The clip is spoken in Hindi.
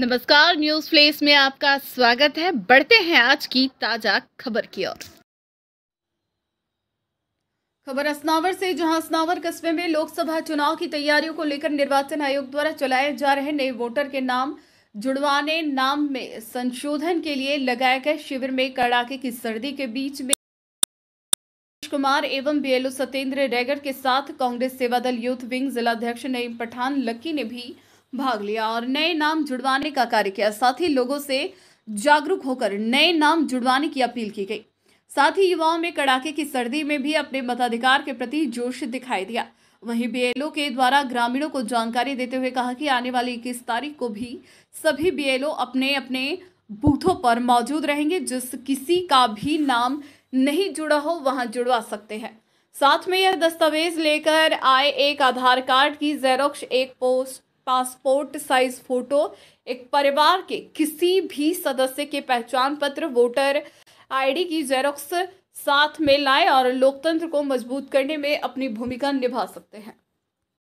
नमस्कार न्यूज प्लेस में आपका स्वागत है बढ़ते हैं आज की ताजा खबर की ओर खबर असनावर से जहां असनावर कस्बे में लोकसभा चुनाव की तैयारियों को लेकर निर्वाचन आयोग द्वारा चलाए जा रहे नए वोटर के नाम जुड़वाने नाम में संशोधन के लिए लगाए गए शिविर में कड़ाके की सर्दी के बीच में कुमार एवं बीएलओ सत्येंद्र रेगर के साथ कांग्रेस सेवा दल यूथ विंग जिलाध्यक्ष नईम पठान लक्की ने भी भाग लिया और नए नाम जुड़वाने का कार्य किया साथ ही लोगों से जागरूक होकर नए नाम जुड़वाने की अपील की गई साथ ही युवाओं में कड़ाके की सर्दी में भी अपने मताधिकार के प्रति जोश दिखाई दिया वहीं बीएलओ के द्वारा ग्रामीणों को जानकारी देते हुए कहा कि आने वाली इक्कीस तारीख को भी सभी बीएलओ अपने अपने बूथों पर मौजूद रहेंगे जिस किसी का भी नाम नहीं जुड़ा हो वहां जुड़वा सकते हैं साथ में यह दस्तावेज लेकर आए एक आधार कार्ड की जेरोक्स एक पोस्ट पासपोर्ट साइज फोटो एक परिवार के किसी भी सदस्य के पहचान पत्र वोटर आईडी की जेरोक्स साथ में लाएं और लोकतंत्र को मजबूत करने में अपनी भूमिका निभा सकते हैं